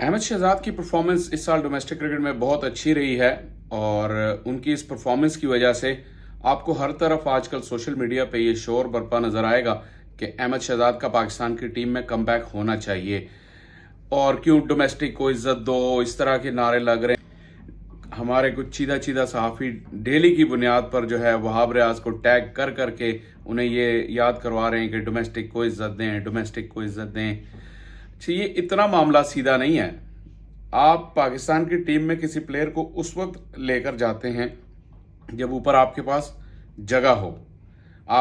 अहमद शहजाद की परफॉर्मेंस इस साल डोमेस्टिक क्रिकेट में बहुत अच्छी रही है और उनकी इस परफॉर्मेंस की वजह से आपको हर तरफ आजकल सोशल मीडिया पे ये शोर बरपा नजर आएगा कि अहमद शहजाद का पाकिस्तान की टीम में कम होना चाहिए और क्यों डोमेस्टिक को इज्जत दो इस तरह के नारे लग रहे हैं हमारे कुछ चीदा चीदा सहाफ़ी डेली की बुनियाद पर जो है वहाब रियाज को टैग कर करके उन्हें ये याद करवा रहे हैं कि डोमेस्टिक को इज्जत दें डोमेस्टिक को इज्जत दें अच्छा ये इतना मामला सीधा नहीं है आप पाकिस्तान की टीम में किसी प्लेयर को उस वक्त लेकर जाते हैं जब ऊपर आपके पास जगह हो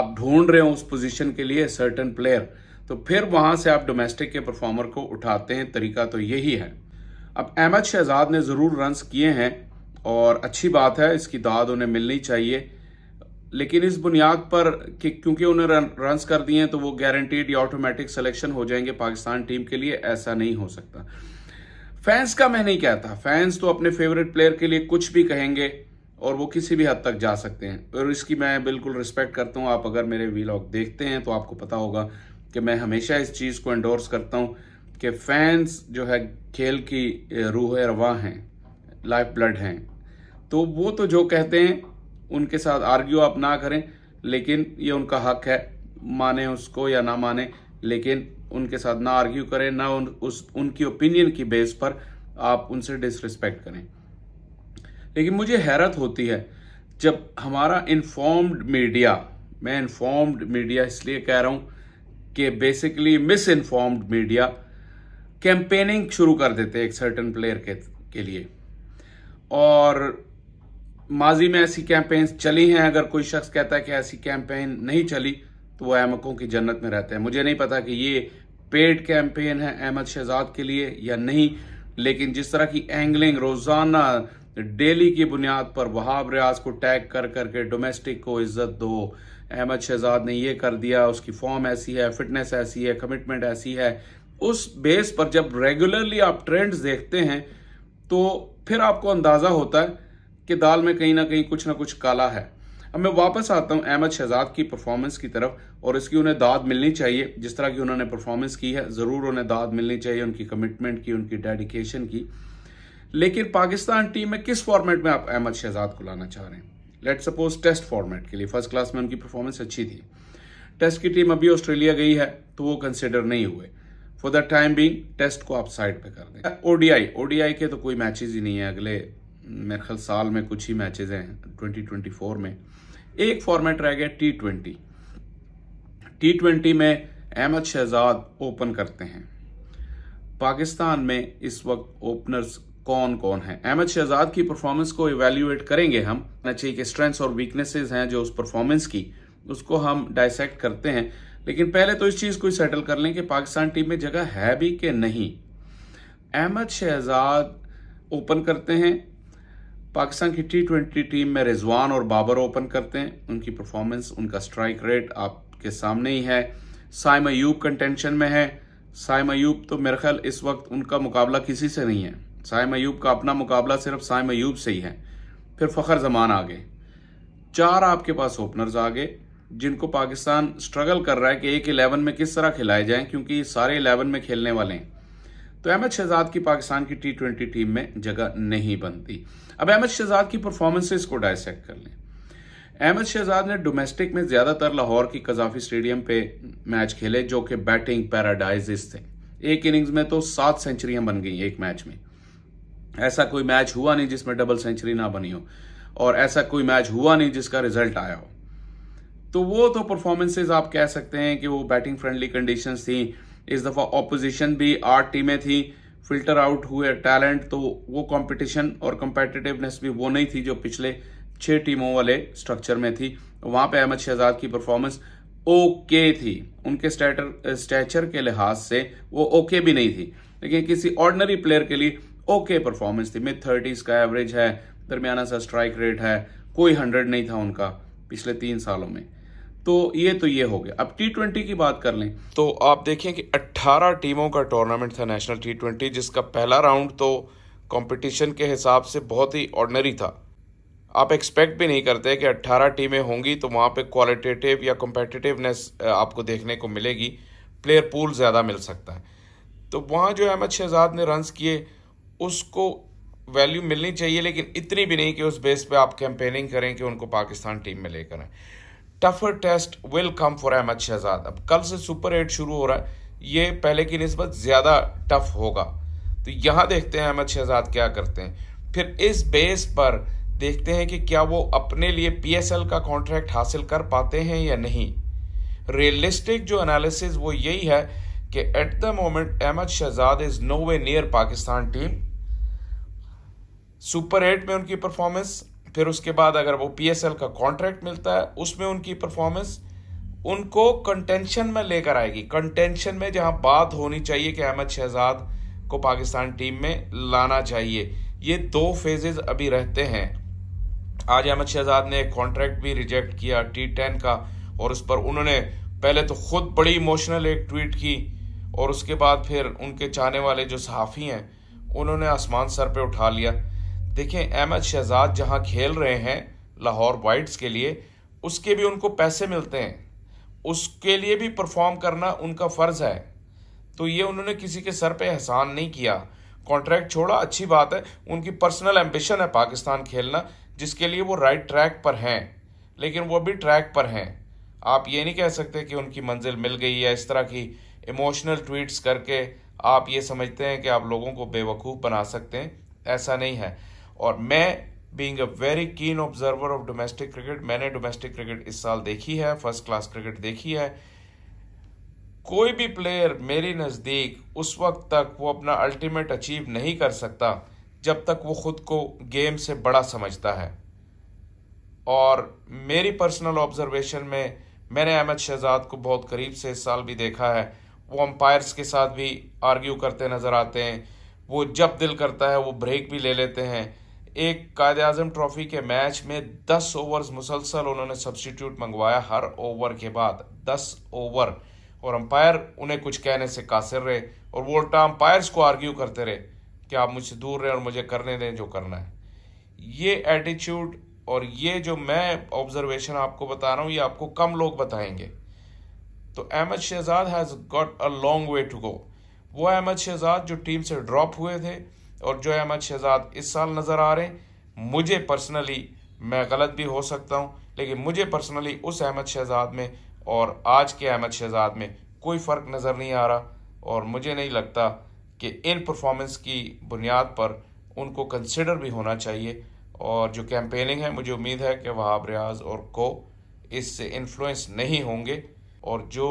आप ढूंढ रहे हो उस पोजीशन के लिए सर्टन प्लेयर तो फिर वहां से आप डोमेस्टिक के परफॉर्मर को उठाते हैं तरीका तो यही है अब अहमद शहजाद ने ज़रूर रन किए हैं और अच्छी बात है इसकी दाद उन्हें मिलनी चाहिए लेकिन इस बुनियाद पर कि क्योंकि उन्हें रन कर दिए हैं तो वो गारंटीड या ऑटोमेटिक सिलेक्शन हो जाएंगे पाकिस्तान टीम के लिए ऐसा नहीं हो सकता फैंस का मैं नहीं कहता फैंस तो अपने फेवरेट प्लेयर के लिए कुछ भी कहेंगे और वो किसी भी हद तक जा सकते हैं और इसकी मैं बिल्कुल रिस्पेक्ट करता हूँ आप अगर मेरे वीलॉग देखते हैं तो आपको पता होगा कि मैं हमेशा इस चीज़ को एंडोर्स करता हूँ कि फैंस जो है खेल की रूह रवा हैं लाइफ ब्लड हैं तो वो तो जो कहते हैं उनके साथ आर्ग्यू आप ना करें लेकिन ये उनका हक है माने उसको या ना माने लेकिन उनके साथ ना आर्ग्यू करें ना उन उस उनकी ओपिनियन की बेस पर आप उनसे डिसरिस्पेक्ट करें लेकिन मुझे हैरत होती है जब हमारा इन्फॉर्म्ड मीडिया मैं इन्फॉर्म्ड मीडिया इसलिए कह रहा हूं कि basically misinformed media campaigning शुरू कर देते हैं एक सर्टन प्लेयर के, के लिए और माजी में ऐसी कैंपेन्स चली हैं अगर कोई शख्स कहता है कि ऐसी कैंपेन नहीं चली तो वो अहमकों की जन्नत में रहते हैं मुझे नहीं पता कि ये पेड कैंपेन है अहमद शहजाद के लिए या नहीं लेकिन जिस तरह की एंगलिंग रोजाना डेली की बुनियाद पर वहाब रियाज को टैग कर करके डोमेस्टिक को इज्जत दो अहमद शहजाद ने ये कर दिया उसकी फॉर्म ऐसी है फिटनेस ऐसी है कमिटमेंट ऐसी है उस बेस पर जब रेगुलरली आप ट्रेंड्स देखते हैं तो फिर आपको अंदाजा होता है कि दाल में कहीं ना कहीं कुछ ना कुछ काला है अब मैं वापस आता हूं अहमद शहजाद की परफॉर्मेंस की तरफ और इसकी उन्हें दाद मिलनी चाहिए जिस तरह की उन्होंने परफॉर्मेंस की है ज़रूर उन्हें दाद मिलनी चाहिए उनकी कमिटमेंट की उनकी डेडिकेशन की लेकिन पाकिस्तान टीम में किस फॉर्मेट में आप अहमद शहजाद को लाना चाह रहे हैं लेट सपोज टेस्ट फॉर्मेट के लिए फर्स्ट क्लास में उनकी परफॉर्मेंस अच्छी थी टेस्ट की टीम अभी ऑस्ट्रेलिया गई है तो वो कंसिडर नहीं हुए for the time being test को आप साइड पे कर दें ओडीआई ओडीआई के तो कोई मैचेज ही नहीं है अगले मेरे ख्याल साल में कुछ ही मैचेस हैं 2024 में एक फॉर्मेट रह गया टी ट्वेंटी टी ट्वेंटी में अहमद शहजाद ओपन करते हैं पाकिस्तान में इस वक्त ओपनर्स कौन कौन है अहमद शहजाद की परफॉर्मेंस को इवेल्युएट करेंगे हम चाहिए अच्छा, कि स्ट्रेंथ्स और वीकनेसेस हैं जो उस परफॉर्मेंस की उसको हम डायसेक्ट करते हैं लेकिन पहले तो इस चीज़ को सेटल कर लें कि पाकिस्तान टीम में जगह है भी कि नहीं अहमद शहजाद ओपन करते हैं पाकिस्तान की टी ट्वेंटी टीम में रिजवान और बाबर ओपन करते हैं उनकी परफॉर्मेंस उनका स्ट्राइक रेट आपके सामने ही है साइम अयूब कंटेंशन में है साइम अयूब तो मेरे ख्याल इस वक्त उनका मुकाबला किसी से नहीं है साइम अयूब का अपना मुकाबला सिर्फ साइम अयूब से ही है फिर फ़खर जमान आ गए चार आपके पास ओपनर्स आ गए जिनको पाकिस्तान स्ट्रगल कर रहा है कि एक इलेवन में किस तरह खिलाए जाएं क्योंकि सारे इलेवन में खेलने वाले हैं तो अहमद शहजाद की पाकिस्तान की टी ट्वेंटी टीम में जगह नहीं बनती अब अहमद शहजाद की परफॉर्मेंसेस को डायसेक्ट कर लें अहमद शहजाद ने डोमेस्टिक में ज़्यादातर लाहौर की कजाफी स्टेडियम पे मैच खेले जो कि बैटिंग पैराडाइजिस थे एक इनिंग्स में तो सात सेंचुरियां बन गई एक मैच में ऐसा कोई मैच हुआ नहीं जिसमें डबल सेंचुरी ना बनी हो और ऐसा कोई मैच हुआ नहीं जिसका रिजल्ट आया हो तो वो तो परफॉर्मेंसेज आप कह सकते हैं कि वो बैटिंग फ्रेंडली कंडीशंस थी इस दफ़ा ऑपोजिशन भी आठ टीमें थी फिल्टर आउट हुए टैलेंट तो वो कंपटीशन और कंपेटिटिवनेस भी वो नहीं थी जो पिछले छह टीमों वाले स्ट्रक्चर में थी वहां पे अहमद शहजाद की परफॉर्मेंस ओके थी उनके स्टेटर स्टैचर के लिहाज से वो ओके भी नहीं थी लेकिन किसी ऑर्डनरी प्लेयर के लिए ओके परफॉर्मेंस थी मिड थर्टीज़ का एवरेज है दरमियाना सा स्ट्राइक रेट है कोई हंड्रेड नहीं था उनका पिछले तीन सालों में तो ये तो ये हो गया अब टी ट्वेंटी की बात कर लें तो आप देखें कि 18 टीमों का टूर्नामेंट था नेशनल टी ट्वेंटी जिसका पहला राउंड तो कंपटीशन के हिसाब से बहुत ही ऑर्डनरी था आप एक्सपेक्ट भी नहीं करते कि 18 टीमें होंगी तो वहाँ पे क्वालिटेटिव या कम्पटिटिवनेस आपको देखने को मिलेगी प्लेयर पूल ज़्यादा मिल सकता है तो वहाँ जो अहमद शहजाद ने रन्स किए उसको वैल्यू मिलनी चाहिए लेकिन इतनी भी नहीं कि उस बेस पे आप कैंपेनिंग करें कि उनको पाकिस्तान टीम में लेकर आए tougher test will come for Ahmed Shehzad अब कल से सुपर एट शुरू हो रहा है ये पहले की नस्बत ज़्यादा टफ होगा तो यहाँ देखते हैं अहमद शहजाद क्या करते हैं फिर इस बेस पर देखते हैं कि क्या वो अपने लिए पीएसएल का कॉन्ट्रैक्ट हासिल कर पाते हैं या नहीं रियलिस्टिक जो एनालिसिस वो यही है कि at the moment Ahmed Shehzad is no way near Pakistan team super eight में उनकी परफॉर्मेंस फिर उसके बाद अगर वो पी का कॉन्ट्रैक्ट मिलता है उसमें उनकी परफॉर्मेंस उनको कंटेंशन में लेकर आएगी कंटेंशन में जहां बात होनी चाहिए कि अहमद शहजाद को पाकिस्तान टीम में लाना चाहिए ये दो फेजेज अभी रहते हैं आज अहमद शहजाद ने एक कॉन्ट्रैक्ट भी रिजेक्ट किया टी टेन का और उस पर उन्होंने पहले तो खुद बड़ी इमोशनल एक ट्वीट की और उसके बाद फिर उनके चाहने वाले जो सहाफ़ी हैं उन्होंने आसमान सर पर उठा लिया देखें अहमद शहजाद जहां खेल रहे हैं लाहौर वाइट्स के लिए उसके भी उनको पैसे मिलते हैं उसके लिए भी परफॉर्म करना उनका फ़र्ज़ है तो ये उन्होंने किसी के सर पे एहसान नहीं किया कॉन्ट्रैक्ट छोड़ा अच्छी बात है उनकी पर्सनल एम्बिशन है पाकिस्तान खेलना जिसके लिए वो राइट ट्रैक पर हैं लेकिन वो भी ट्रैक पर हैं आप ये नहीं कह सकते कि उनकी मंजिल मिल गई है इस तरह की इमोशनल ट्वीट्स करके आप ये समझते हैं कि आप लोगों को बेवकूफ़ बना सकते हैं ऐसा नहीं है और मैं being a very keen observer of domestic cricket मैंने डोमेस्टिक क्रिकेट इस साल देखी है फर्स्ट क्लास क्रिकेट देखी है कोई भी प्लेयर मेरे नज़दीक उस वक्त तक वो अपना अल्टीमेट अचीव नहीं कर सकता जब तक वो खुद को गेम से बड़ा समझता है और मेरी पर्सनल ऑब्जर्वेशन में मैंने अहमद शहजाद को बहुत करीब से इस साल भी देखा है वो अंपायर्स के साथ भी आर्ग्यू करते नज़र आते हैं वो जब दिल करता है वो ब्रेक भी ले लेते हैं एक कायद आजम ट्रॉफी के मैच में 10 ओवर्स मुसलसल उन्होंने सब्सटीट्यूट मंगवाया हर ओवर के बाद 10 ओवर और अंपायर उन्हें कुछ कहने से कासिर रहे और वो उल्टा अंपायर्स को आर्ग्यू करते रहे कि आप मुझसे दूर रहें और मुझे करने दें जो करना है ये एटीट्यूड और ये जो मैं ऑब्जर्वेशन आपको बता रहा हूँ ये आपको कम लोग बताएंगे तो Ahmed Shehzad has got a long way to go वो अहमद शहजाद जो टीम से ड्रॉप हुए थे और जो अहमद शहजाद इस साल नज़र आ रहे हैं मुझे पर्सनली मैं गलत भी हो सकता हूँ लेकिन मुझे पर्सनली उस अहमद शहजाद में और आज के अहमद शहजाद में कोई फ़र्क नज़र नहीं आ रहा और मुझे नहीं लगता कि इन परफॉर्मेंस की बुनियाद पर उनको कंसिडर भी होना चाहिए और जो कैंपेनिंग है मुझे उम्मीद है कि वहाब रियाज और को इससे इन्फ्लुएंस नहीं होंगे और जो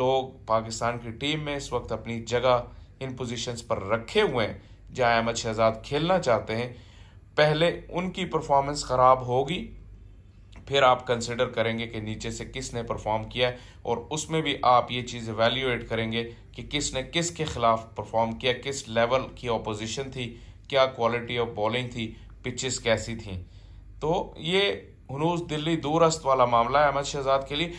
लोग पाकिस्तान की टीम में इस वक्त अपनी जगह इन पोजीशंस पर रखे हुए हैं जहाँ अहमद शहजाद खेलना चाहते हैं पहले उनकी परफॉर्मेंस ख़राब होगी फिर आप कंसिडर करेंगे कि नीचे से किसने परफॉर्म किया है और उसमें भी आप ये चीज़ एवेल्यूएट करेंगे कि किसने किस के ख़िलाफ़ परफॉर्म किया किस लेवल की ऑपोजिशन थी क्या क्वालिटी ऑफ बॉलिंग थी पिचेस कैसी थी तो ये हनूज दिल्ली दूरस्त वाला मामला है अहमद शहजाद के लिए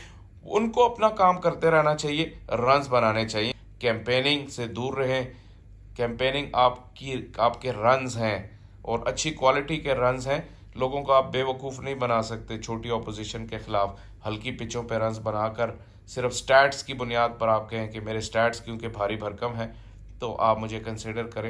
उनको अपना काम करते रहना चाहिए रन्स बनाने चाहिए कैंपेनिंग से दूर रहें कैंपेनिंग आपकी आपके रन्स हैं और अच्छी क्वालिटी के रन्स हैं लोगों को आप बेवकूफ़ नहीं बना सकते छोटी अपोजिशन के ख़िलाफ़ हल्की पिचों पर रन्स बनाकर सिर्फ स्टैट्स की बुनियाद पर आप कहें कि मेरे स्टैट्स क्योंकि भारी भरकम है तो आप मुझे कंसिडर करें